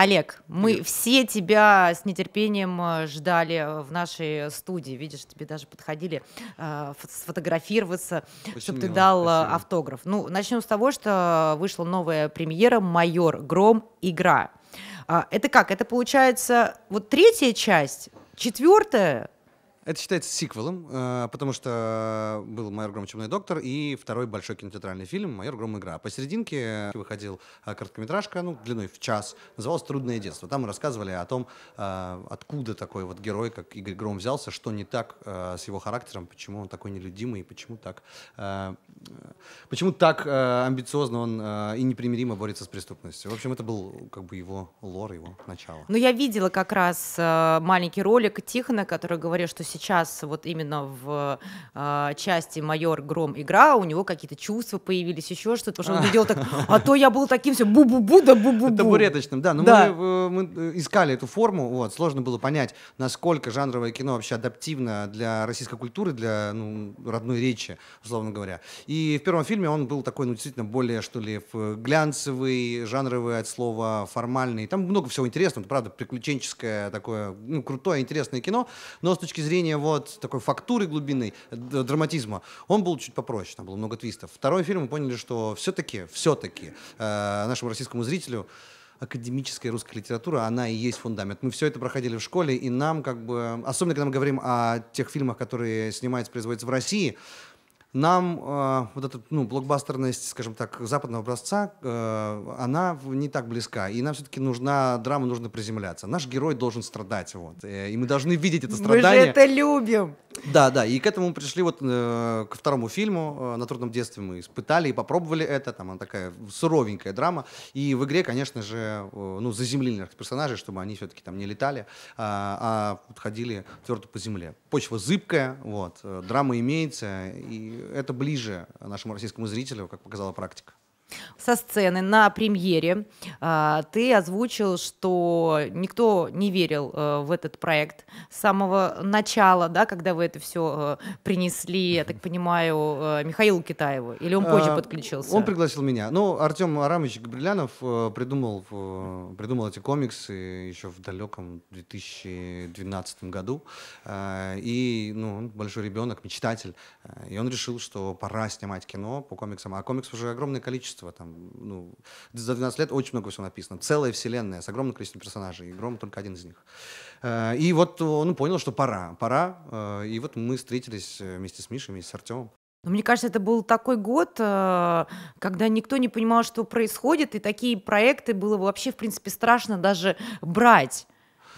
Олег, мы Привет. все тебя с нетерпением э, ждали в нашей студии. Видишь, тебе даже подходили э, сфотографироваться, Очень чтобы мило, ты дал э, спасибо. автограф. Ну, начнем с того, что вышла новая премьера «Майор Гром. Игра». А, это как? Это получается вот третья часть, четвертая это считается сиквелом, э, потому что был «Майор Гром. Чумной доктор» и второй большой кинотеатральный фильм «Майор Гром. Игра». Посерединке выходил э, короткометражка, ну, длиной в час, называлась «Трудное детство». Там мы рассказывали о том, э, откуда такой вот герой, как Игорь Гром, взялся, что не так с его характером, почему он такой нелюдимый, и почему так, почему так амбициозно он и непримиримо борется с преступностью. В общем, это был как бы его лор, его начало. Но я видела как раз маленький ролик Тихона, который говорил, что сейчас сейчас вот именно в э, части майор Гром игра, у него какие-то чувства появились, еще что-то, потому что он видел так, а то я был таким все бу-бу-бу да бу-бу-бу. Табуреточным, да, но да. Мы, э, мы э, искали эту форму, вот, сложно было понять, насколько жанровое кино вообще адаптивно для российской культуры, для ну, родной речи, условно говоря. И в первом фильме он был такой, ну, действительно, более, что ли, глянцевый, жанровый от слова формальный. Там много всего интересного, это, правда, приключенческое такое, ну, крутое, интересное кино, но с точки зрения менее вот такой фактуры глубины, драматизма, он был чуть попроще, там было много твистов. Второй фильм мы поняли, что все-таки, все-таки э, нашему российскому зрителю академическая русская литература, она и есть фундамент. Мы все это проходили в школе, и нам как бы, особенно когда мы говорим о тех фильмах, которые снимаются, производятся в России, нам э, вот эта ну, блокбастерность, скажем так, западного образца, э, она не так близка. И нам все-таки нужна драма, нужно приземляться. Наш герой должен страдать. Вот, э, и мы должны видеть это страдание. Мы же это любим. Да, да. И к этому мы пришли вот э, ко второму фильму э, «На трудном детстве» мы испытали и попробовали это. Там она такая суровенькая драма. И в игре, конечно же, э, ну, заземлили персонажей, чтобы они все-таки там не летали, э, а, а ходили твердо по земле. Почва зыбкая, вот, э, драма имеется, и это ближе нашему российскому зрителю, как показала практика со сцены на премьере. А, ты озвучил, что никто не верил э, в этот проект с самого начала, да, когда вы это все э, принесли, я так понимаю, э, Михаилу Китаеву, или он позже а, подключился? Он пригласил меня. Ну, Артем Арамович Габрилянов придумал, придумал эти комиксы еще в далеком 2012 году. А, и ну, он большой ребенок, мечтатель. И он решил, что пора снимать кино по комиксам. А комикс уже огромное количество количество, там, ну, за 12 лет очень много всего написано. Целая вселенная с огромным количеством персонажей, и Гром только один из них. Э, и вот э, он понял, что пора, пора. Э, и вот мы встретились вместе с Мишей, вместе с Артемом. Ну, мне кажется, это был такой год, когда никто не понимал, что происходит, и такие проекты было вообще, в принципе, страшно даже брать.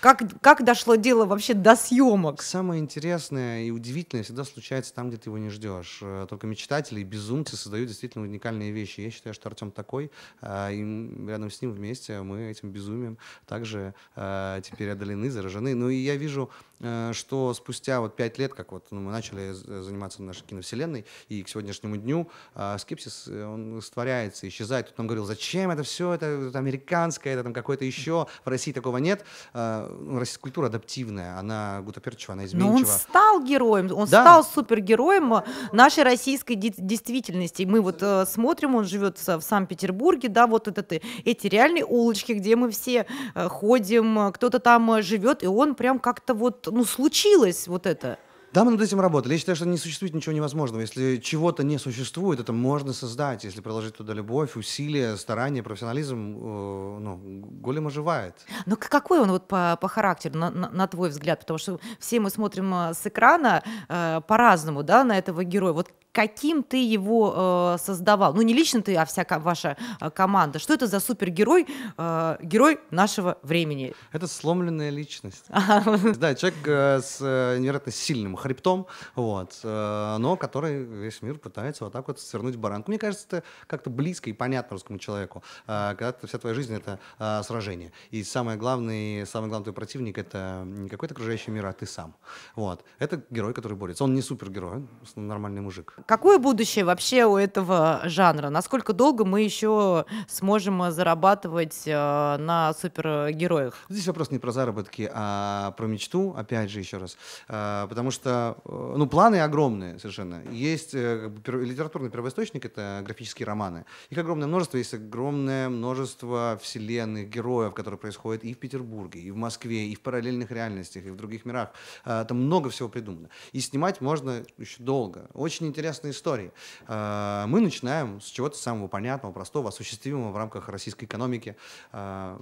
Как, как дошло дело вообще до съемок? Самое интересное и удивительное всегда случается там, где ты его не ждешь. Э, только мечтатели и безумцы создают действительно уникальные вещи. Я считаю, что Артем такой, э, и рядом с ним вместе мы этим безумием также э, теперь одолены, заражены. Ну и я вижу Э, что спустя вот пять лет, как вот ну, мы начали э, заниматься нашей киновселенной, и к сегодняшнему дню а, э, скепсис, он растворяется, исчезает. Тут он говорил, зачем это все, это, это американское, это там какое-то еще, в России такого нет. Э, российская культура адаптивная, она гутоперчива, она изменчива. Но он стал героем, он да. стал супергероем э, нашей российской действительности. Мы вот э, смотрим, он живет в Санкт-Петербурге, да, вот этот, эти реальные улочки, где мы все э, ходим, кто-то там живет, и он прям как-то вот ну, случилось вот это. Да, мы над этим работали. Я считаю, что не существует ничего невозможного. Если чего-то не существует, это можно создать. Если приложить туда любовь, усилия, старания, профессионализм, э, ну, голем оживает. Но ну, какой он вот по, по характеру, на, на, на твой взгляд? Потому что все мы смотрим э, с экрана э, по-разному, да, на этого героя. Вот каким ты его э, создавал? Ну, не лично ты, а вся ваша э, команда. Что это за супергерой, э, герой нашего времени? Это сломленная личность. Да, человек э, с э, невероятно сильным хребтом, вот, э, но который весь мир пытается вот так вот свернуть баранку. Мне кажется, это как-то близко и понятно русскому человеку, когда вся твоя жизнь — это сражение. И самое главное, самый главный твой противник — это не какой-то окружающий мир, а ты сам. Вот. Это герой, который борется. Он не супергерой, он нормальный мужик какое будущее вообще у этого жанра? Насколько долго мы еще сможем э, зарабатывать э, на супергероях? Здесь вопрос не про заработки, а про мечту, опять же, еще раз. Э, потому что, э, ну, планы огромные совершенно. Есть э, пер, литературный первоисточник, это графические романы. Их огромное множество, есть огромное множество вселенных, героев, которые происходят и в Петербурге, и в Москве, и в параллельных реальностях, и в других мирах. Э, там много всего придумано. И снимать можно еще долго. Очень интересно интересной истории. Э, мы начинаем с чего-то самого понятного, простого, осуществимого в рамках российской экономики. Э,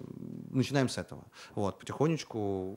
начинаем с этого. Вот, потихонечку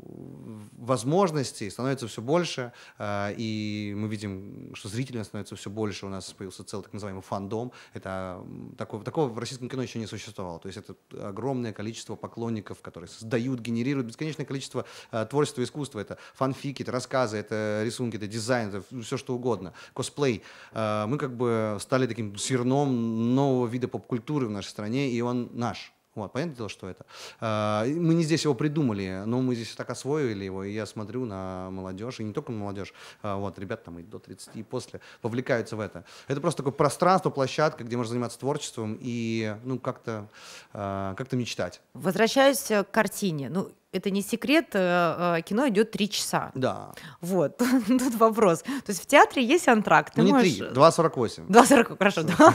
возможностей становится все больше, э, и мы видим, что зрителей становится все больше. У нас появился целый так называемый фандом. Это такого, такого в российском кино еще не существовало. То есть это огромное количество поклонников, которые создают, генерируют бесконечное количество творчества и искусства. Это фанфики, это рассказы, это рисунки, это дизайн, это все что угодно. Косплей. Э, мы как бы стали таким зерном нового вида поп-культуры в нашей стране, и он наш. Вот, понятное дело, что это. Э, мы не здесь его придумали, но мы здесь так освоили его, и я смотрю на молодежь, и не только на молодежь, э, вот, ребят там и до 30, и после вовлекаются в это. Это просто такое пространство, площадка, где можно заниматься творчеством и, ну, как-то как мечтать. Возвращаюсь к картине. Ну, это не секрет, э, э, кино идет три часа. Да. Вот, тут вопрос. То есть в театре есть антракт. Ну, не можешь... 3, 2,48. 2,40, хорошо, да.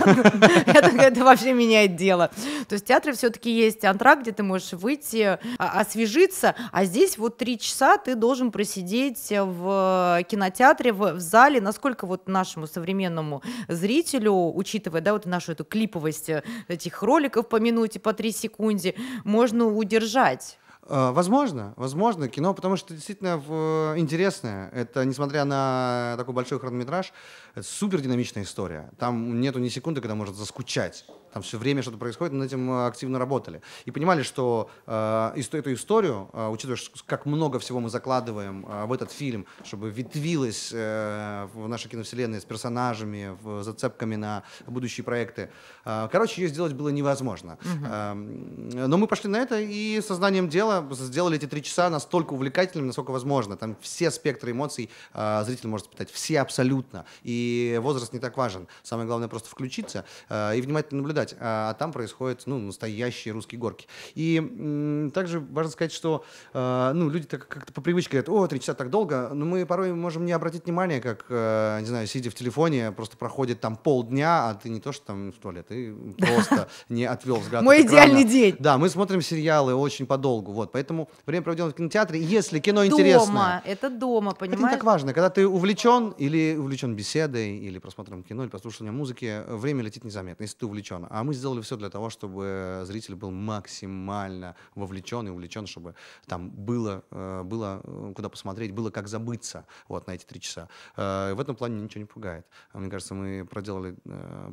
Это вообще меняет дело. То есть в театре все-таки есть антракт, где ты можешь выйти, а, освежиться, а здесь вот три часа ты должен просидеть в кинотеатре, в зале. Насколько вот нашему современному зрителю, учитывая, да, вот нашу эту клиповость э, этих роликов по минуте, по три секунде, можно удержать? Э, возможно, возможно, кино, потому что действительно э, интересное. Это, несмотря на такой большой хронометраж, это супер динамичная история. Там нету ни секунды, когда можно заскучать. Там все время что-то происходит, над этим э, активно работали. И понимали, что э, эту историю, э, учитывая, как много всего мы закладываем э, в этот фильм, чтобы ветвилась э, в нашей киновселенной с персонажами, в, зацепками на будущие проекты. Э, короче, ее сделать было невозможно. Угу. Э, но мы пошли на это и сознанием дела сделали эти три часа настолько увлекательными, насколько возможно. Там все спектры эмоций э, зритель может испытать, все абсолютно. И возраст не так важен. Самое главное просто включиться э, и внимательно наблюдать. А, а там происходят ну, настоящие русские горки. И м, также важно сказать, что э, ну, люди так как-то по привычке говорят, о, три часа так долго, но мы порой можем не обратить внимание, как, э, не знаю, сидя в телефоне, просто проходит там полдня, а ты не то, что там в туалет, ты просто не отвел взгляд Мой идеальный день. Да, мы смотрим сериалы очень подолгу. Вот вот, поэтому время, проведенное в кинотеатре, если кино дома, интересно... это дома, понимаешь? Это не так важно. Когда ты увлечен или увлечен беседой, или просмотром кино, или прослушиванием музыки, время летит незаметно, если ты увлечен. А мы сделали все для того, чтобы зритель был максимально вовлечен и увлечен, чтобы там было, э, было э, куда посмотреть, было как забыться вот на эти три часа. Э, в этом плане ничего не пугает. Мне кажется, мы проделали,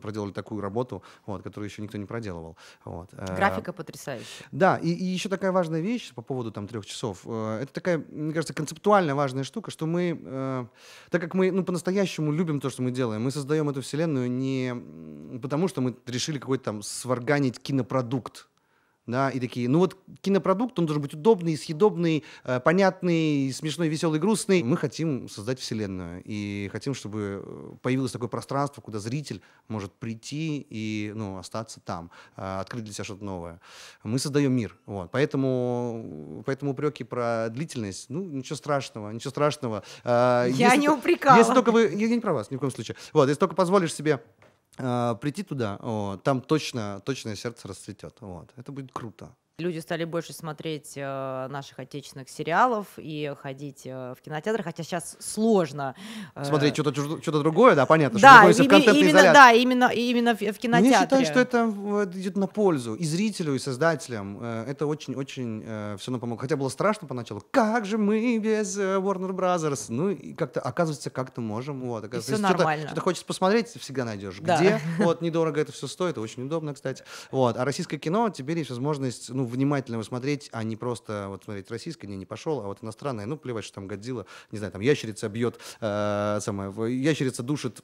проделали такую работу, вот, которую еще никто не проделывал. Вот. Графика потрясающая. Да, и, и еще такая важная вещь, вещь по поводу там трех часов. Э, это такая, мне кажется, концептуально важная штука, что мы, э, так как мы ну, по-настоящему любим то, что мы делаем, мы создаем эту вселенную не потому, что мы решили какой-то там сварганить кинопродукт, да, и такие, ну вот кинопродукт, он должен быть удобный, съедобный, э, понятный, смешной, веселый, грустный. Мы хотим создать вселенную и хотим, чтобы э, появилось такое пространство, куда зритель может прийти и, ну, остаться там, э, открыть для себя что-то новое. Мы создаем мир, вот, поэтому, поэтому упреки про длительность, ну, ничего страшного, ничего страшного. Я если не упрекала. Если только вы, я не про вас, ни в коем случае. Вот, если только позволишь себе Э, прийти туда, о, там точно, точно сердце расцветет. Вот. Это будет круто. Люди стали больше смотреть э, наших отечественных сериалов и ходить э, в кинотеатры, хотя сейчас сложно. Э. Смотреть что-то что, другое, да, понятно, да, что находится именно, Да, именно, именно в, кинотеатре. Я считаю, что это идет на пользу и зрителю, и создателям. Это очень-очень все нам помогло. Хотя было страшно поначалу, как же мы без Warner Brothers? Ну, и как-то, оказывается, как-то можем. Вот, оказывается, и все нормально. Что-то, что хочется посмотреть, всегда найдешь. Да. Где? Вот, недорого это все стоит, очень удобно, кстати. Вот, а российское кино, теперь есть возможность, ну, внимательно его смотреть, а не просто вот смотреть российское, не, не пошел, а вот иностранное, ну, плевать, что там Годзилла, не знаю, там ящерица бьет, э, самое, ящерица душит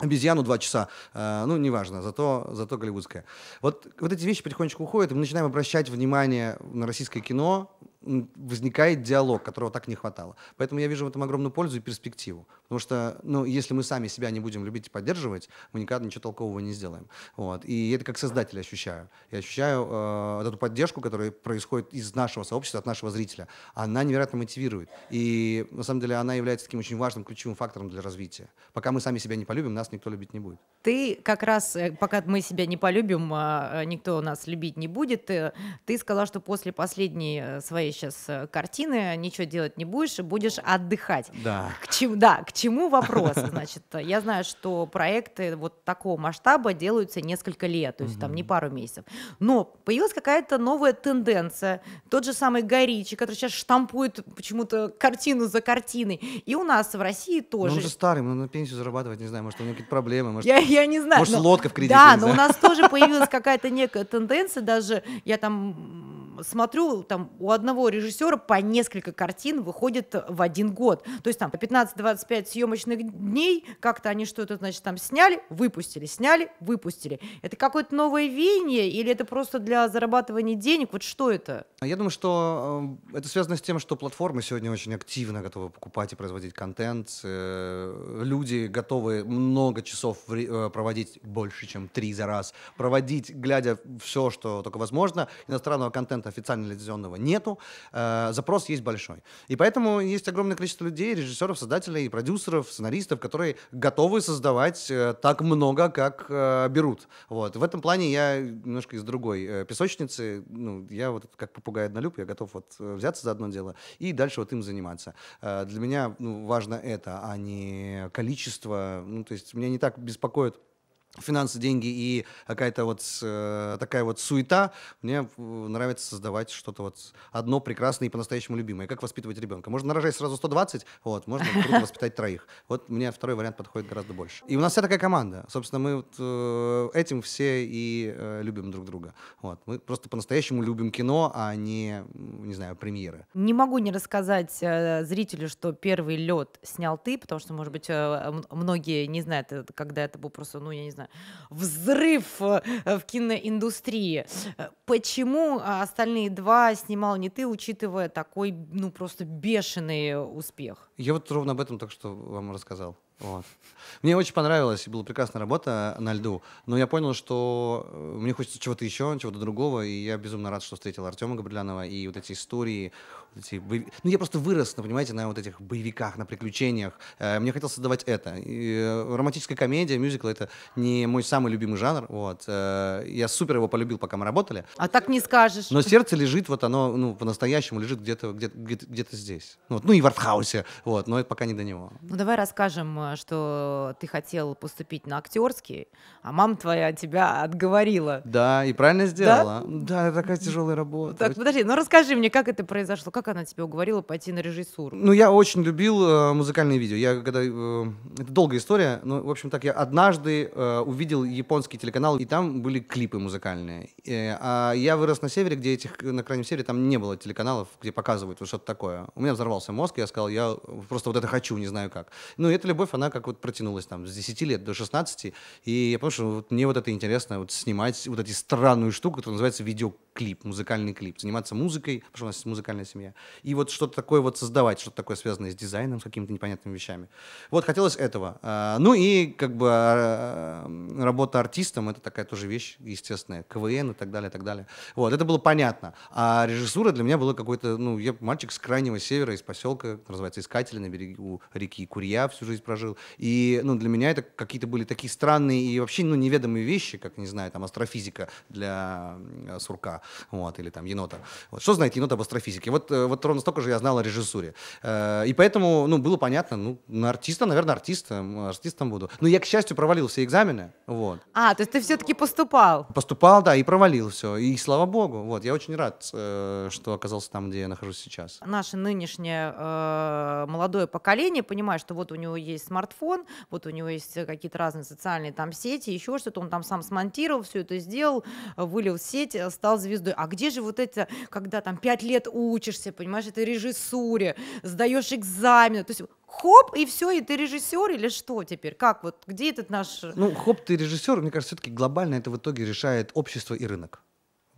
обезьяну два часа, э, ну, неважно, зато, зато голливудское, Вот, вот эти вещи потихонечку уходят, и мы начинаем обращать внимание на российское кино, возникает диалог, которого так не хватало. Поэтому я вижу в этом огромную пользу и перспективу. Потому что, ну, если мы сами себя не будем любить и поддерживать, мы никогда ничего толкового не сделаем. Вот. И это как создатель ощущаю. Я ощущаю э, эту поддержку, которая происходит из нашего сообщества, от нашего зрителя. Она невероятно мотивирует. И, на самом деле, она является таким очень важным ключевым фактором для развития. Пока мы сами себя не полюбим, нас никто любить не будет. Ты как раз, э, пока мы себя не полюбим, а, а никто нас любить не будет. Э, ты сказала, что после последней э, своей сейчас э, картины, ничего делать не будешь и будешь отдыхать. Да. К чему, да, к чему вопрос? Значит, э, я знаю, что проекты вот такого масштаба делаются несколько лет, то есть угу. там не пару месяцев. Но появилась какая-то новая тенденция. Тот же самый Горичи, который сейчас штампует почему-то картину за картиной. И у нас в России тоже. Но он же старый, но на пенсию зарабатывать, не знаю, может, у него какие-то проблемы. Может, я, я не знаю. Может, но... лодка в кредите. Да, но знаю. у нас тоже появилась какая-то некая тенденция, даже я там смотрю, там у одного режиссера по несколько картин выходит в один год. То есть там 15-25 съемочных дней, как-то они что-то, значит, там сняли, выпустили, сняли, выпустили. Это какое-то новое веяние или это просто для зарабатывания денег? Вот что это? Я думаю, что э, это связано с тем, что платформы сегодня очень активно готовы покупать и производить контент. Э, люди готовы много часов э, проводить, больше, чем три за раз, проводить, глядя все, что только возможно. Иностранного контента официально лицензионного нету, э, запрос есть большой. И поэтому есть огромное количество людей, режиссеров, создателей, продюсеров, сценаристов, которые готовы создавать э, так много, как э, берут. Вот. В этом плане я немножко из другой э, песочницы. Ну, я вот как попугай однолюб, я готов вот э, взяться за одно дело и дальше вот им заниматься. Э, для меня ну, важно это, а не количество. Ну, то есть меня не так беспокоит финансы, деньги и какая-то вот э, такая вот суета, мне э, нравится создавать что-то вот одно прекрасное и по-настоящему любимое. Как воспитывать ребенка? Можно нарожать сразу 120, вот, можно воспитать троих. Вот мне второй вариант подходит гораздо больше. И у нас вся такая команда. Собственно, мы вот, э, этим все и э, любим друг друга. Вот. Мы просто по-настоящему любим кино, а не, не знаю, премьеры. Не могу не рассказать э, зрителю, что первый лед снял ты, потому что, может быть, э, многие не знают, э, когда это был просто, ну, я не знаю, знаю, взрыв э, э, в киноиндустрии. Э, почему а, остальные два снимал не ты, учитывая такой, ну, просто бешеный успех? Я вот ровно об этом только что вам рассказал. Вот. Мне очень понравилось, была прекрасная работа на льду, но я понял, что э, мне хочется чего-то еще, чего-то другого, и я безумно рад, что встретил Артема Габрилянова, и вот эти истории, вот эти боев... ну я просто вырос, ну, понимаете, на вот этих боевиках, на приключениях, э, мне хотелось создавать это. И э, романтическая комедия, мюзикл — это не мой самый любимый жанр, вот, я супер его полюбил, пока мы работали. А так не скажешь. Но сердце лежит, вот оно, ну, по-настоящему лежит где-то где где, -то, где, здесь, вот. ну и в артхаусе, вот, но это пока не до него. Ну давай расскажем что ты хотел поступить на актерский, а мама твоя тебя отговорила. Да, и правильно сделала. Да, да это такая тяжелая работа. Так, подожди, ну расскажи мне, как это произошло, как она тебя уговорила пойти на режиссуру? Ну, я очень любил э, музыкальные видео. Я когда... Э, это долгая история, но, в общем так, я однажды э, увидел японский телеканал, и там были клипы музыкальные. Э, а я вырос на севере, где этих, на крайнем севере, там не было телеканалов, где показывают вот что-то такое. У меня взорвался мозг, я сказал, я просто вот это хочу, не знаю как. Ну, эта любовь, она она как вот протянулась там с 10 лет до 16. И я понял, что вот мне вот это интересно, вот снимать вот эти странную штуку, которая называется видео клип, музыкальный клип, заниматься музыкой, потому что у нас есть музыкальная семья, и вот что-то такое вот создавать, что-то такое связанное с дизайном, с какими-то непонятными вещами. Вот, хотелось этого. А, ну и как бы а, а, работа артистом — это такая тоже вещь естественная, КВН и так далее, и так далее. Вот, это было понятно. А режиссура для меня была какой-то, ну, я мальчик с крайнего севера, из поселка, называется Искатели, на берегу реки Курья всю жизнь прожил, и, ну, для меня это какие-то были такие странные и вообще, ну, неведомые вещи, как, не знаю, там, астрофизика для Сурка, вот, или там енота. Вот. Что знает енот об астрофизике? Вот, э, вот ровно столько же я знал о режиссуре. Э, и поэтому, ну, было понятно, ну, на артиста, наверное, артистом, артистом буду. Но я, к счастью, провалил все экзамены, вот. А, то есть ты все-таки поступал? Поступал, да, и провалил все, и слава богу, вот, я очень рад, э, что оказался там, где я нахожусь сейчас. Наше нынешнее э, молодое поколение понимает, что вот у него есть смартфон, вот у него есть какие-то разные социальные там сети, еще что-то, он там сам смонтировал, все это сделал, вылил в сеть, стал звездой звездой. А где же вот это, когда там пять лет учишься, понимаешь, это режиссуре, сдаешь экзамены, то есть хоп, и все, и ты режиссер или что теперь? Как вот, где этот наш... Э, ну, хоп, ты режиссер, мне кажется, все-таки глобально это в итоге решает общество и рынок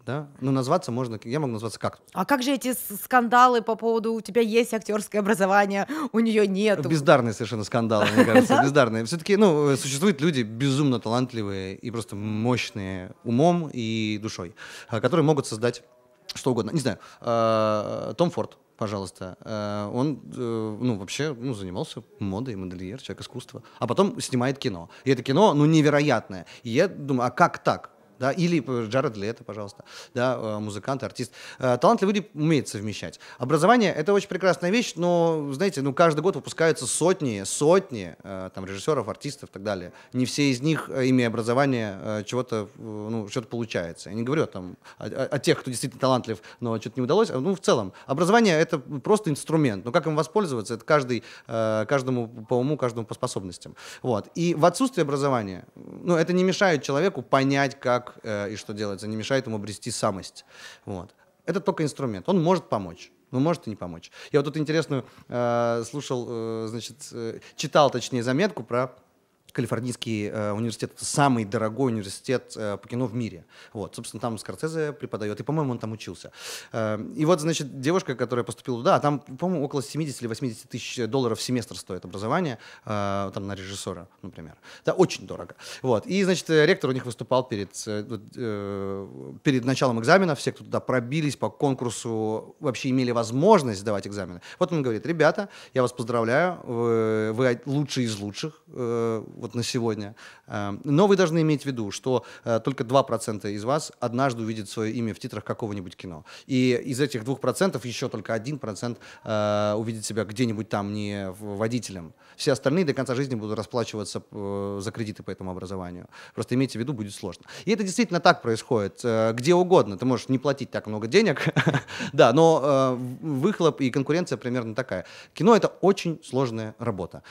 да? Ну, назваться можно, я могу назваться как. А как же эти скандалы по поводу у тебя есть актерское образование, у нее нет? Бездарные совершенно скандалы, мне кажется, бездарные. Все-таки, ну, существуют люди безумно талантливые и просто мощные умом и душой, а, которые могут создать что угодно. Не знаю, а, Том Форд, пожалуйста. А, он, э, ну, вообще, ну, занимался модой, модельер, человек искусства. А потом снимает кино. И это кино, ну, невероятное. И я думаю, а как так? да, или э, Джаред Лето, пожалуйста, да, э, музыкант, артист. Э, талантливые люди умеют совмещать. Образование — это очень прекрасная вещь, но, знаете, ну, каждый год выпускаются сотни, сотни там, режиссеров, артистов и так далее. Не все из них, имея образование, чего-то, ну, что-то получается. Я не говорю там, о, о тех, кто действительно талантлив, но что-то не удалось. Ну, в целом, образование — это просто инструмент. Но как им воспользоваться, это каждый, каждому по уму, каждому по способностям. Вот. И в отсутствие образования, ну, это не мешает человеку понять, как как э, и что делается, не мешает ему обрести самость. Вот. Это только инструмент. Он может помочь но может и не помочь. Я вот тут интересную э, слушал, э, значит, э, читал, точнее, заметку про Калифорнийский э, университет — самый дорогой университет э, по кино в мире. Вот, собственно, там Скорцезе преподает, и, по-моему, он там учился. Э, и вот, значит, девушка, которая поступила туда, а там, по-моему, около 70 или 80 тысяч долларов в семестр стоит образование, э, там, на режиссера, например. Да, очень дорого. Вот, и, значит, э, ректор у них выступал перед, э, э, перед началом экзамена, все, кто туда пробились по конкурсу, вообще имели возможность сдавать экзамены. Вот он говорит, ребята, я вас поздравляю, вы, вы лучшие из лучших, э, вот на сегодня. Эм, но вы должны иметь в виду, что э, только 2% из вас однажды увидит свое имя в титрах какого-нибудь кино. И из этих 2% еще только 1% э, увидит себя где-нибудь там не водителем. Все остальные до конца жизни будут расплачиваться э, за кредиты по этому образованию. Просто имейте в виду, будет сложно. И это действительно так происходит. Где угодно. Ты можешь не платить так много денег, да, но выхлоп и конкуренция примерно такая. Кино — это очень сложная работа,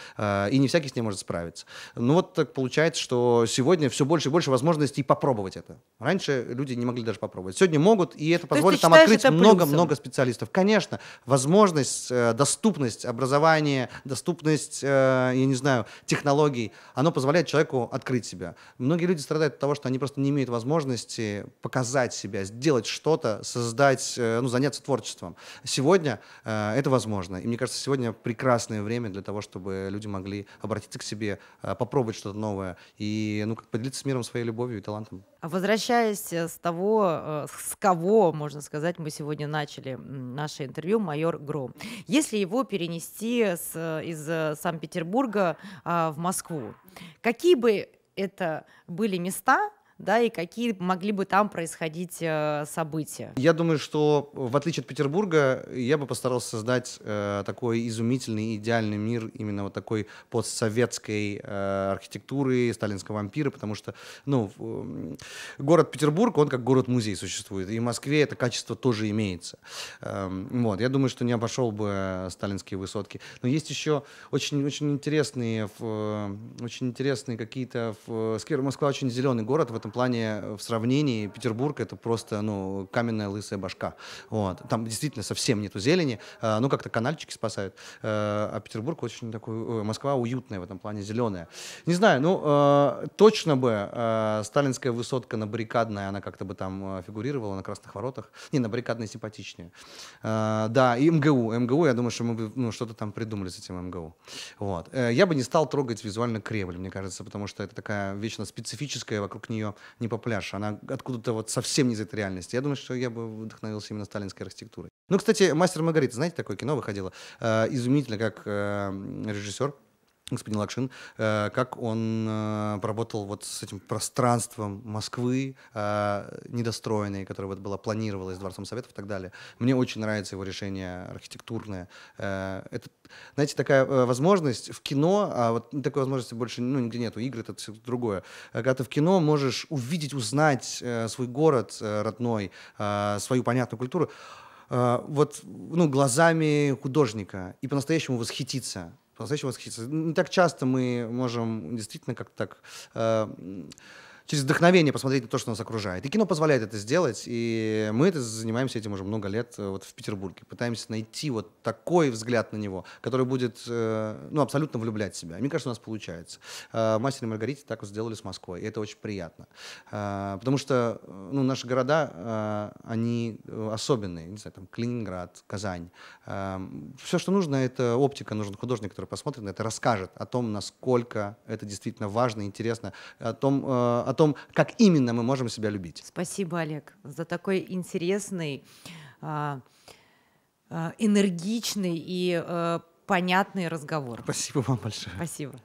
и не всякий с ней может справиться. Ну вот так получается, что сегодня все больше и больше возможностей попробовать это. Раньше люди не могли даже попробовать. Сегодня могут, и это позволит там открыть много-много специалистов. Конечно, возможность, э, доступность образования, доступность, э, я не знаю, технологий, оно позволяет человеку открыть себя. Многие люди страдают от того, что они просто не имеют возможности показать себя, сделать что-то, создать, э, ну, заняться творчеством. Сегодня это возможно. И мне кажется, сегодня прекрасное время для того, чтобы люди могли обратиться к себе, попробовать попробовать что-то новое и ну, как поделиться с миром своей любовью и талантом. А возвращаясь э, с того, э, с кого, можно сказать, мы сегодня начали наше интервью, майор Гром. Если его перенести с, из э, Санкт-Петербурга а, в Москву, какие бы это были места, да, и какие могли бы там происходить э, события? Я думаю, что в отличие от Петербурга, я бы постарался создать э, такой изумительный, идеальный мир именно вот такой постсоветской э, архитектуры, сталинского вампира, потому что, ну, э, город Петербург, он как город-музей существует, и в Москве это качество тоже имеется. Э, вот, я думаю, что не обошел бы сталинские высотки. Но есть еще очень-очень интересные, э, очень интересные какие-то... Э, Москва очень зеленый город в этом этом плане э, в сравнении Петербург это просто ну, каменная лысая башка. Вот. Там действительно совсем нету зелени, э, ну как-то канальчики спасают. Э, а Петербург очень такой, Москва уютная в этом плане, зеленая. Не знаю, ну точно бы сталинская высотка на баррикадной она как-то бы там фигурировала на Красных Воротах. Не, на баррикадной симпатичнее. Да, и МГУ. МГУ, я думаю, что мы бы ну, что-то там придумали с этим МГУ. Вот. Я бы не стал трогать визуально Кремль, мне кажется, потому что это такая вечно специфическая вокруг нее не по пляж, она откуда-то вот совсем не из этой реальности. Я думаю, что я бы вдохновился именно сталинской архитектурой. Ну, кстати, «Мастер Маргарита», знаете, такое кино выходило? Э, изумительно, как э, режиссер господин Лакшин, э, как он э, поработал вот с этим пространством Москвы, э, недостроенной, которая вот была планировалась Дворцом Советов и так далее. Мне очень нравится его решение архитектурное. Это, знаете, такая возможность в кино, а вот такой возможности больше ну, нигде нету, игры это все другое. Когда ты в кино можешь увидеть, узнать свой город родной, свою понятную культуру, вот ну, глазами художника и по-настоящему восхититься по-настоящему восхититься. Не так часто мы можем действительно как-то так э, через вдохновение посмотреть на то, что нас окружает. И кино позволяет это сделать, и мы это занимаемся этим уже много лет э, вот в Петербурге. Пытаемся найти вот такой взгляд на него, который будет э, ну, абсолютно влюблять себя. И мне кажется, у нас получается. Э, «Мастер и Маргарите» так вот сделали с Москвой, и это очень приятно. Потому что ну, наши города, они особенные. Не знаю, там Калининград, Казань. Все, что нужно, это оптика, нужен художник, который посмотрит на это, расскажет о том, насколько это действительно важно, интересно, о том, о том, как именно мы можем себя любить. Спасибо, Олег, за такой интересный, а, а, энергичный и э, понятный разговор. Спасибо вам большое. Спасибо.